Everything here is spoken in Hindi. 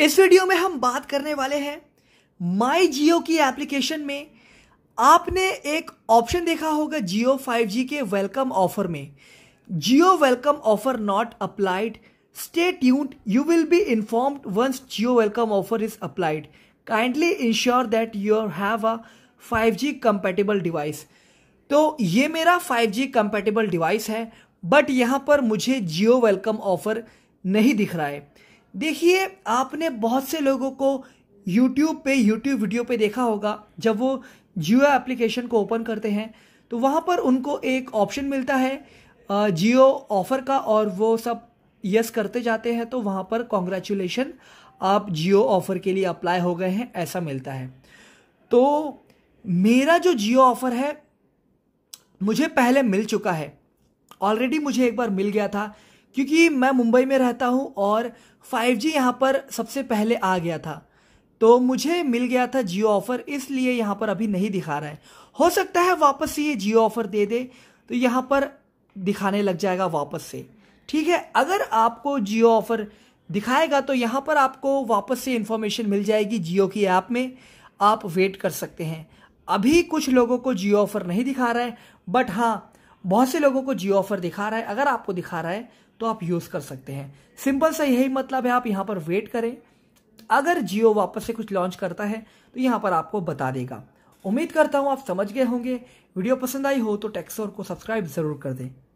इस वीडियो में हम बात करने वाले हैं माई जियो की एप्लीकेशन में आपने एक ऑप्शन देखा होगा जियो 5G के वेलकम ऑफर में Jio welcome offer not applied stay tuned you will be informed once Jio welcome offer is applied kindly ensure that you have a 5G compatible device तो ये मेरा 5G कंपेटेबल डिवाइस है बट यहाँ पर मुझे जियो वेलकम ऑफर नहीं दिख रहा है देखिए आपने बहुत से लोगों को यूट्यूब पे यूट्यूब वीडियो पे देखा होगा जब वो जियो एप्लीकेशन को ओपन करते हैं तो वहाँ पर उनको एक ऑप्शन मिलता है जियो ऑफ़र का और वो सब यस करते जाते हैं तो वहाँ पर कॉन्ग्रेचुलेशन आप जियो ऑफ़र के लिए अप्लाई हो गए हैं ऐसा मिलता है तो मेरा जो जियो ऑफ़र है मुझे पहले मिल चुका है ऑलरेडी मुझे एक बार मिल गया था क्योंकि मैं मुंबई में रहता हूँ और 5G यहाँ पर सबसे पहले आ गया था तो मुझे मिल गया था जियो ऑफ़र इसलिए यहाँ पर अभी नहीं दिखा रहा है हो सकता है वापस से ये जियो ऑफ़र दे दे तो यहाँ पर दिखाने लग जाएगा वापस से ठीक है अगर आपको जियो ऑफ़र दिखाएगा तो यहाँ पर आपको वापस से इन्फॉर्मेशन मिल जाएगी जियो की ऐप में आप वेट कर सकते हैं अभी कुछ लोगों को जियो ऑफ़र नहीं दिखा रहा है बट हाँ बहुत से लोगों को जियो ऑफ़र दिखा रहा है अगर आपको दिखा रहा है तो आप यूज़ कर सकते हैं सिंपल सा यही मतलब है आप यहां पर वेट करें अगर जियो वापस से कुछ लॉन्च करता है तो यहां पर आपको बता देगा उम्मीद करता हूं आप समझ गए होंगे वीडियो पसंद आई हो तो टेक्सोर को सब्सक्राइब ज़रूर कर दें